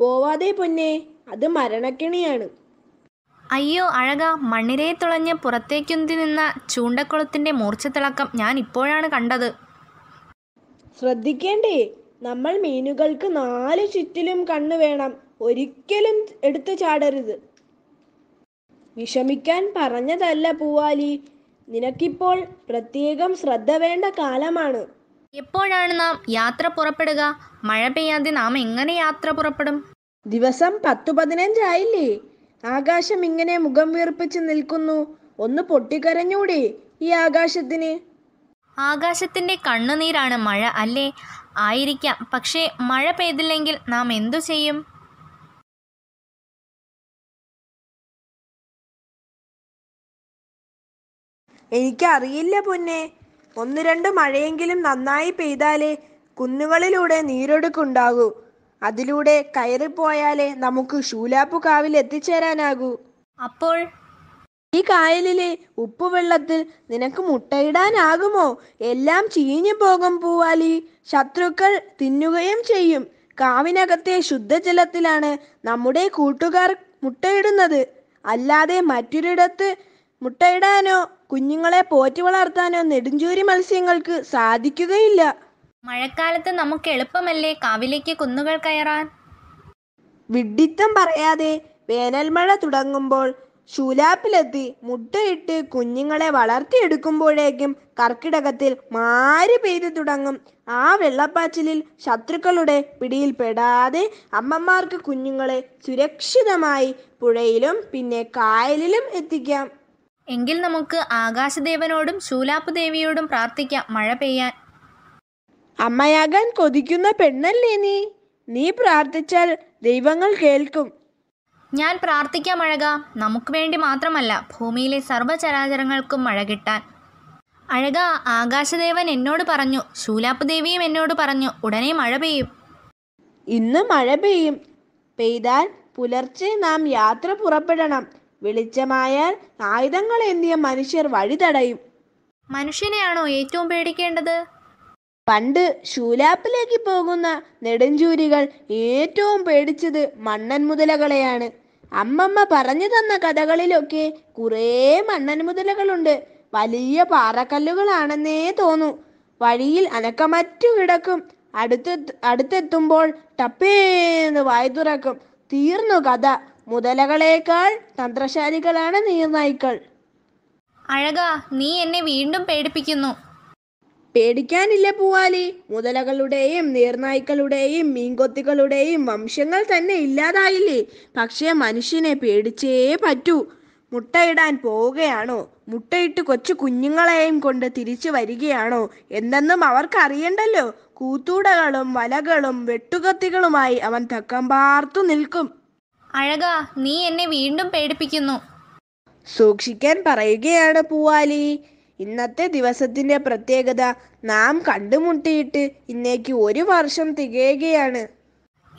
പോവാതെ പൊന്നെ അത് മരണക്കിണിയാണ് അയ്യോ അഴക മണ്ണിരയെ തുളഞ്ഞ് പുറത്തേക്കുന്തി നിന്ന മൂർച്ച തിളക്കം ഞാൻ ഇപ്പോഴാണ് കണ്ടത് ശ്രദ്ധിക്കേണ്ടേ നമ്മൾ മീനുകൾക്ക് നാല് ചുറ്റിലും കണ്ണു വേണം ഒരിക്കലും എടുത്തു ചാടരുത് വിഷമിക്കാൻ പറഞ്ഞതല്ല പൂവാലി നിനക്കിപ്പോൾ പ്രത്യേകം ശ്രദ്ധ വേണ്ട കാലമാണ് എപ്പോഴാണ് നാം യാത്ര പുറപ്പെടുക മഴ പെയ്യാതെ നാം എങ്ങനെ യാത്ര പുറപ്പെടും ദിവസം പത്തു പതിനഞ്ചായില്ലേ ആകാശം ഇങ്ങനെ മുഖം വീർപ്പിച്ച് നിൽക്കുന്നു ഒന്ന് പൊട്ടിക്കരഞ്ഞൂടെ ഈ ആകാശത്തിന് ആകാശത്തിന്റെ കണ്ണുനീരാണ് മഴ അല്ലേ ആയിരിക്കാം പക്ഷേ മഴ പെയ്തില്ലെങ്കിൽ നാം എന്തു ചെയ്യും എനിക്കറിയില്ല പൊന്നെ ഒന്ന് രണ്ട് മഴയെങ്കിലും നന്നായി പെയ്താലേ കുന്നുകളിലൂടെ നീരൊടുക്കുണ്ടാകൂ അതിലൂടെ കയറിപ്പോയാലേ നമുക്ക് കാവിൽ എത്തിച്ചേരാനാകൂ അപ്പോൾ ഈ കായലിലെ ഉപ്പുവെള്ളത്തിൽ നിനക്ക് മുട്ടയിടാനാകുമോ എല്ലാം ചീഞ്ഞു പോകും പൂവാലി ശത്രുക്കൾ തിന്നുകയും ചെയ്യും കാവിനകത്തെ ശുദ്ധജലത്തിലാണ് നമ്മുടെ കൂട്ടുകാർ മുട്ടയിടുന്നത് അല്ലാതെ മറ്റൊരിടത്ത് മുട്ടയിടാനോ കുഞ്ഞുങ്ങളെ പോറ്റി വളർത്താനോ നെടുഞ്ചൂരി മത്സ്യങ്ങൾക്ക് സാധിക്കുകയില്ല മഴക്കാലത്ത് നമുക്ക് എളുപ്പമല്ലേ കാവിലേക്ക് കുന്നുകൾ കയറാൻ വിഡിത്തം പറയാതെ വേനൽമഴ തുടങ്ങുമ്പോൾ ശൂലാപ്പിലെത്തി മുട്ടയിട്ട് കുഞ്ഞുങ്ങളെ വളർത്തിയെടുക്കുമ്പോഴേക്കും കർക്കിടകത്തിൽ മാരി പെയ്തു തുടങ്ങും ആ വെള്ളപ്പാച്ചിലിൽ ശത്രുക്കളുടെ പിടിയിൽപ്പെടാതെ അമ്മമാർക്ക് കുഞ്ഞുങ്ങളെ സുരക്ഷിതമായി പുഴയിലും പിന്നെ കായലിലും എത്തിക്കാം എങ്കിൽ നമുക്ക് ആകാശദേവനോടും ദേവിയോടും പ്രാർത്ഥിക്കാം മഴ പെയ്യാൻ അമ്മയാകാൻ കൊതിക്കുന്ന പെണ്ണല്ലേ നീ നീ പ്രാർത്ഥിച്ചാൽ ദൈവങ്ങൾ കേൾക്കും ഞാൻ പ്രാർത്ഥിക്കാം അഴക നമുക്ക് വേണ്ടി മാത്രമല്ല ഭൂമിയിലെ സർവ്വചരാചരങ്ങൾക്കും മഴ കിട്ടാൻ അഴക ആകാശദേവൻ എന്നോട് പറഞ്ഞു ദേവിയും എന്നോട് പറഞ്ഞു ഉടനെ മഴ പെയ്യും ഇന്ന് മഴ പെയ്യും പെയ്താൽ പുലർച്ചെ നാം യാത്ര പുറപ്പെടണം വെളിച്ചമായാൽ ആയുധങ്ങൾ എന്തിയ മനുഷ്യർ വഴിതടയും മനുഷ്യനെയാണോ ഏറ്റവും പേടിക്കേണ്ടത് പണ്ട് ശൂലാപ്പിലേക്ക് പോകുന്ന നെടുഞ്ചൂരികൾ ഏറ്റവും പേടിച്ചത് മണ്ണൻ മുതലകളെയാണ് അമ്മമ്മ പറഞ്ഞു തന്ന കഥകളിലൊക്കെ കുറേ മണ്ണൻ മുതലകളുണ്ട് വലിയ പാറക്കല്ലുകളാണെന്നേ തോന്നു വഴിയിൽ അനക്കമറ്റു കിടക്കും അടുത്തെത്തുമ്പോൾ ടപ്പേന്ന് വായു തുറക്കും തീർന്നു കഥ മുതലകളേക്കാൾ തന്ത്രശാലികളാണ് നീർനായ്ക്കൾ അഴകാ നീ എന്നെ വീണ്ടും പേടിപ്പിക്കുന്നു പേടിക്കാനില്ല പൂവാലി മുതലകളുടെയും നീർനായ്ക്കളുടെയും മീൻകൊത്തികളുടെയും വംശങ്ങൾ തന്നെ ഇല്ലാതായില്ലേ പക്ഷേ മനുഷ്യനെ പേടിച്ചേ പറ്റൂ മുട്ടയിടാൻ പോവുകയാണോ മുട്ടയിട്ട് കൊച്ചു കുഞ്ഞുങ്ങളെയും കൊണ്ട് തിരിച്ചു വരികയാണോ എന്തെന്നും അവർക്കറിയണ്ടല്ലോ കൂത്തൂടകളും വലകളും വെട്ടുകത്തികളുമായി അവൻ തക്കം പാർത്തു നിൽക്കും അഴകാ നീ എന്നെ വീണ്ടും പേടിപ്പിക്കുന്നു സൂക്ഷിക്കാൻ പറയുകയാണ് പൂവാലി ഇന്നത്തെ ദിവസത്തിന്റെ പ്രത്യേകത നാം കണ്ടുമുട്ടിയിട്ട് ഇന്നേക്ക് ഒരു വർഷം തികയുകയാണ്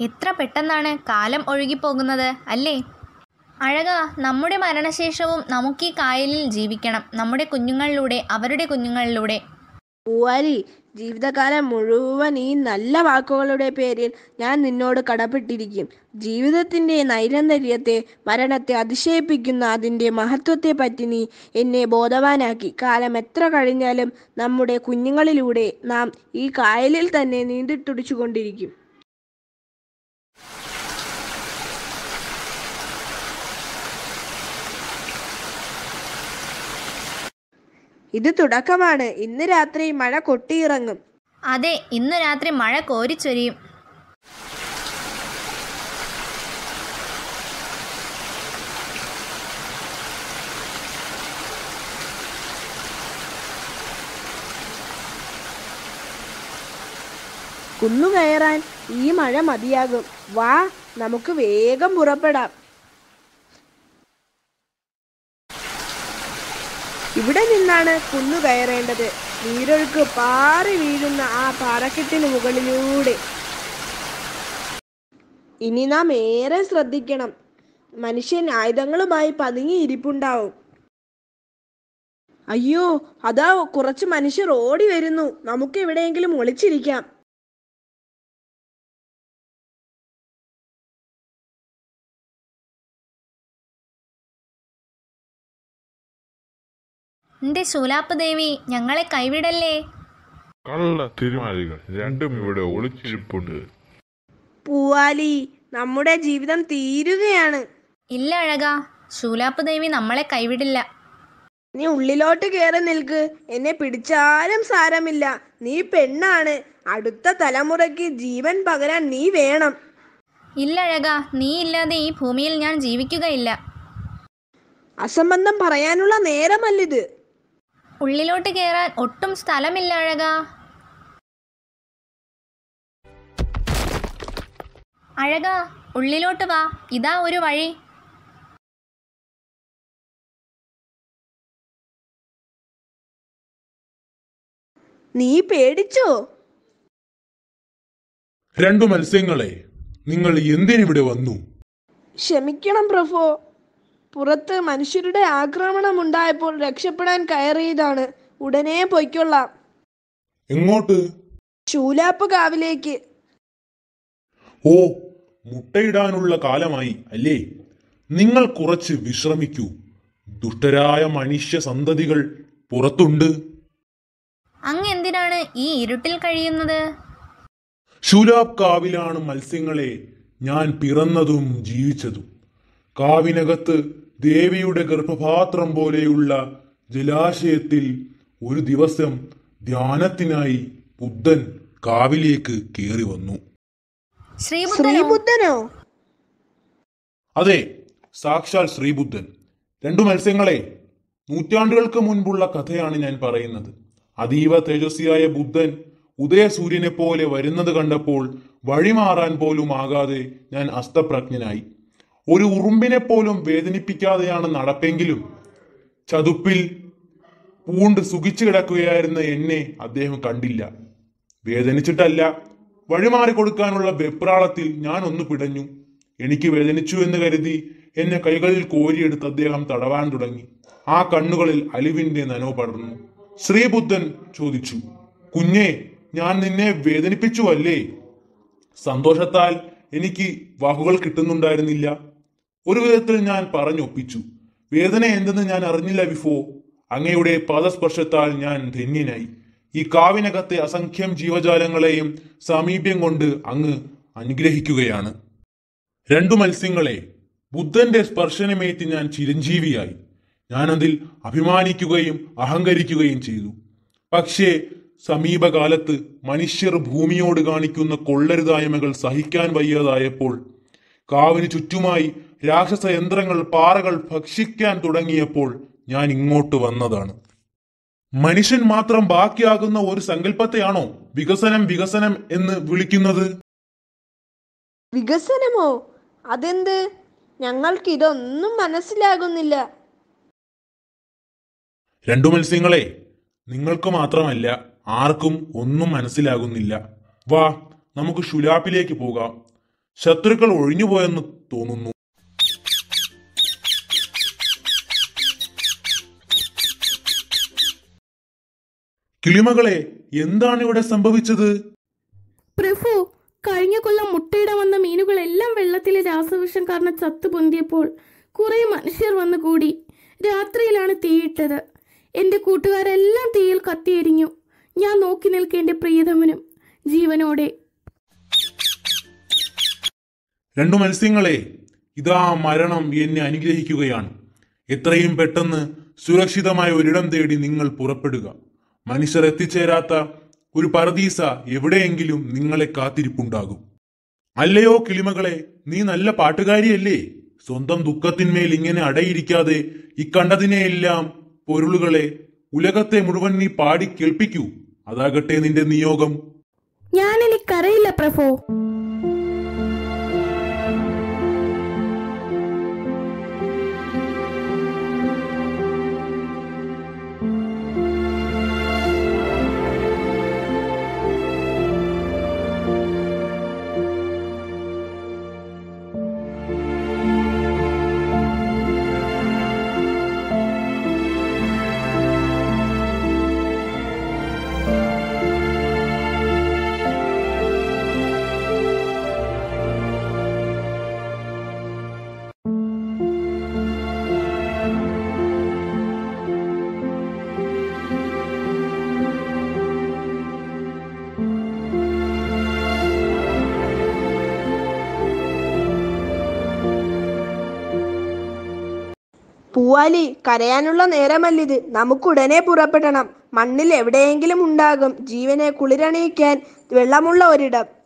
എത്ര പെട്ടെന്നാണ് കാലം ഒഴുകിപ്പോകുന്നത് അല്ലേ അഴക നമ്മുടെ മരണശേഷവും നമുക്ക് ഈ കായലിൽ ജീവിക്കണം നമ്മുടെ കുഞ്ഞുങ്ങളിലൂടെ അവരുടെ കുഞ്ഞുങ്ങളിലൂടെ പൂവാലി ജീവിതകാലം മുഴുവൻ ഈ നല്ല വാക്കുകളുടെ പേരിൽ ഞാൻ നിന്നോട് കടപ്പെട്ടിരിക്കും ജീവിതത്തിൻ്റെ നൈരന്തര്യത്തെ മരണത്തെ അതിശയിപ്പിക്കുന്ന അതിൻ്റെ മഹത്വത്തെപ്പറ്റി നീ എന്നെ ബോധവാനാക്കി കാലം എത്ര കഴിഞ്ഞാലും നമ്മുടെ കുഞ്ഞുങ്ങളിലൂടെ നാം ഈ കായലിൽ തന്നെ നീന്തിത്തുടിച്ചുകൊണ്ടിരിക്കും ഇത് തുടക്കമാണ് ഇന്ന് രാത്രി മഴ കൊട്ടിയിറങ്ങും അതെ ഇന്ന് രാത്രി മഴ കോരിച്ചൊരിയും കുന്നു കയറാൻ ഈ മഴ മതിയാകും വാ നമുക്ക് വേഗം പുറപ്പെടാം ഇവിടെ നിന്നാണ് കുന്നു കയറേണ്ടത് നീരൊഴുക്ക് പാറി വീഴുന്ന ആ പാറക്കെട്ടിന് മുകളിലൂടെ ഇനി നാം ഏറെ ശ്രദ്ധിക്കണം മനുഷ്യൻ ആയുധങ്ങളുമായി ഇരിപ്പുണ്ടാവും അയ്യോ അതാ കുറച്ച് മനുഷ്യർ ഓടി വരുന്നു നമുക്ക് എവിടെയെങ്കിലും ഒളിച്ചിരിക്കാം എന്റെ ശൂലാപ്പ് ദേവി ഞങ്ങളെ കൈവിടല്ലേ കള്ള തിരുമാലികൾ രണ്ടും ഇവിടെ ഒളിച്ചിരിപ്പുണ്ട് പൂവാലി നമ്മുടെ ജീവിതം തീരുകയാണ് ഇല്ല അഴകാ ശൂലാപ്പ് ദേവി നമ്മളെ കൈവിടില്ല നീ ഉള്ളിലോട്ട് കയറി നിൽക്ക് എന്നെ പിടിച്ചാലും സാരമില്ല നീ പെണ്ണാണ് അടുത്ത തലമുറയ്ക്ക് ജീവൻ പകരാൻ നീ വേണം ഇല്ല അഴക നീ ഇല്ലാതെ ഈ ഭൂമിയിൽ ഞാൻ ജീവിക്കുകയില്ല അസംബന്ധം പറയാനുള്ള നേരമല്ലിത് ഉള്ളിലോട്ട് കയറാൻ ഒട്ടും സ്ഥലമില്ല അഴക അഴക ഉള്ളിലോട്ട് വാ ഇതാ ഒരു വഴി നീ പേടിച്ചോ രണ്ടു മത്സ്യങ്ങളെ നിങ്ങൾ എന്തിനിവിടെ വന്നു ക്ഷമിക്കണം പ്രഭോ പുറത്ത് മനുഷ്യരുടെ ആക്രമണം ഉണ്ടായപ്പോൾ രക്ഷപ്പെടാൻ കയറിയതാണ് ഉടനെ പൊയ്ക്കൊള്ളാം എങ്ങോട്ട് ശൂലാപ്പ് കാവിലേക്ക് ഓ മുട്ടയിടാനുള്ള കാലമായി അല്ലേ നിങ്ങൾ കുറച്ച് വിശ്രമിക്കൂ ദുഷ്ടരായ മനുഷ്യ സന്തതികൾ പുറത്തുണ്ട് അങ്ങ് എന്തിനാണ് ഈ ഇരുട്ടിൽ കഴിയുന്നത് ശൂലാപ് കാവിലാണ് മത്സ്യങ്ങളെ ഞാൻ പിറന്നതും ജീവിച്ചതും കാവിനകത്ത് ദേവിയുടെ ഗർഭപാത്രം പോലെയുള്ള ജലാശയത്തിൽ ഒരു ദിവസം ധ്യാനത്തിനായി ബുദ്ധൻ കാവിലേക്ക് കയറി വന്നു ശ്രീബുദ്ധനോ അതെ സാക്ഷാൽ ശ്രീബുദ്ധൻ രണ്ടു മത്സ്യങ്ങളെ നൂറ്റാണ്ടുകൾക്ക് മുൻപുള്ള കഥയാണ് ഞാൻ പറയുന്നത് അതീവ തേജസ്വിയായ ബുദ്ധൻ ഉദയസൂര്യനെ പോലെ വരുന്നത് കണ്ടപ്പോൾ വഴിമാറാൻ പോലും ആകാതെ ഞാൻ അസ്തപ്രജ്ഞനായി ഒരു ഉറുമ്പിനെ പോലും വേദനിപ്പിക്കാതെയാണ് നടപ്പെങ്കിലും ചതുപ്പിൽ പൂണ്ട് സുഖിച്ചു കിടക്കുകയായിരുന്ന എന്നെ അദ്ദേഹം കണ്ടില്ല വേദനിച്ചിട്ടല്ല വഴിമാറി കൊടുക്കാനുള്ള വെപ്രാളത്തിൽ ഞാൻ ഒന്ന് പിടഞ്ഞു എനിക്ക് വേദനിച്ചു എന്ന് കരുതി എന്നെ കൈകളിൽ കോരിയെടുത്ത് അദ്ദേഹം തടവാൻ തുടങ്ങി ആ കണ്ണുകളിൽ അലിവിന്റെ നനവ് പടർന്നു ശ്രീബുദ്ധൻ ചോദിച്ചു കുഞ്ഞേ ഞാൻ നിന്നെ വേദനിപ്പിച്ചു അല്ലേ സന്തോഷത്താൽ എനിക്ക് വാക്കുകൾ കിട്ടുന്നുണ്ടായിരുന്നില്ല ഒരു വിധത്തിൽ ഞാൻ പറഞ്ഞൊപ്പിച്ചു വേദന എന്തെന്ന് ഞാൻ അറിഞ്ഞില്ല ബിഫോ അങ്ങയുടെ പാദസ്പർശത്താൽ ഞാൻ ധന്യനായി ഈ കാവിനകത്തെ അസംഖ്യം ജീവജാലങ്ങളെയും സാമീപ്യം കൊണ്ട് അങ്ങ് അനുഗ്രഹിക്കുകയാണ് രണ്ടു മത്സ്യങ്ങളെ ബുദ്ധന്റെ സ്പർശനമേറ്റ് ഞാൻ ചിരഞ്ജീവിയായി ഞാനതിൽ അഭിമാനിക്കുകയും അഹങ്കരിക്കുകയും ചെയ്തു പക്ഷേ സമീപകാലത്ത് മനുഷ്യർ ഭൂമിയോട് കാണിക്കുന്ന കൊള്ളരുതായ്മകൾ സഹിക്കാൻ വയ്യാതായപ്പോൾ കാവിന് ചുറ്റുമായി രാക്ഷസ യന്ത്രങ്ങൾ പാറകൾ ഭക്ഷിക്കാൻ തുടങ്ങിയപ്പോൾ ഞാൻ ഇങ്ങോട്ട് വന്നതാണ് മനുഷ്യൻ മാത്രം ബാക്കിയാകുന്ന ഒരു സങ്കല്പത്തെയാണോ വികസനം വികസനം എന്ന് വിളിക്കുന്നത് വികസനമോ അതെന്ത് ഞങ്ങൾക്ക് ഇതൊന്നും മനസ്സിലാകുന്നില്ല രണ്ടു മത്സ്യങ്ങളെ നിങ്ങൾക്ക് മാത്രമല്ല ആർക്കും ഒന്നും മനസ്സിലാകുന്നില്ല വാ നമുക്ക് ശുലാപ്പിലേക്ക് പോകാം ശത്രുക്കൾ ഒഴിഞ്ഞുപോയെന്ന് തോന്നുന്നു കിളിമകളെ എന്താണ് ഇവിടെ സംഭവിച്ചത് പ്രഭു കഴിഞ്ഞ കൊല്ലം മുട്ടയിട വന്ന മീനുകളെല്ലാം വെള്ളത്തിലെ രാസവിഷം കാരണം പൊന്തിയപ്പോൾ കുറെ മനുഷ്യർ വന്നുകൂടി കൂടി രാത്രിയിലാണ് തീയിട്ടത് എന്റെ കൂട്ടുകാരെല്ലാം തീയിൽ കത്തിയെരിഞ്ഞു ഞാൻ നോക്കി നിൽക്കേണ്ട പ്രിയതമനും ജീവനോടെ രണ്ടു മത്സ്യങ്ങളെ ഇതാ മരണം എന്നെ അനുഗ്രഹിക്കുകയാണ് എത്രയും പെട്ടെന്ന് സുരക്ഷിതമായ ഒരിടം തേടി നിങ്ങൾ പുറപ്പെടുക മനുഷ്യർ എത്തിച്ചേരാത്ത ഒരു പറദീസ എവിടെയെങ്കിലും നിങ്ങളെ കാത്തിരിപ്പുണ്ടാകും അല്ലയോ കിളിമകളെ നീ നല്ല പാട്ടുകാരിയല്ലേ സ്വന്തം ദുഃഖത്തിന്മേൽ ഇങ്ങനെ അടയിരിക്കാതെ ഇക്കണ്ടതിനെയെല്ലാം പൊരുളുകളെ ഉലകത്തെ മുഴുവൻ നീ പാടി കേൾപ്പിക്കൂ അതാകട്ടെ നിന്റെ നിയോഗം ഞാൻ എനിക്കറിയില്ല പ്രഭോ പൂവാലി കരയാനുള്ള നേരമല്ലിത് നമുക്കുടനെ പുറപ്പെടണം മണ്ണിൽ എവിടെയെങ്കിലും ഉണ്ടാകും ജീവനെ കുളിരണിയിക്കാൻ വെള്ളമുള്ള ഒരിടം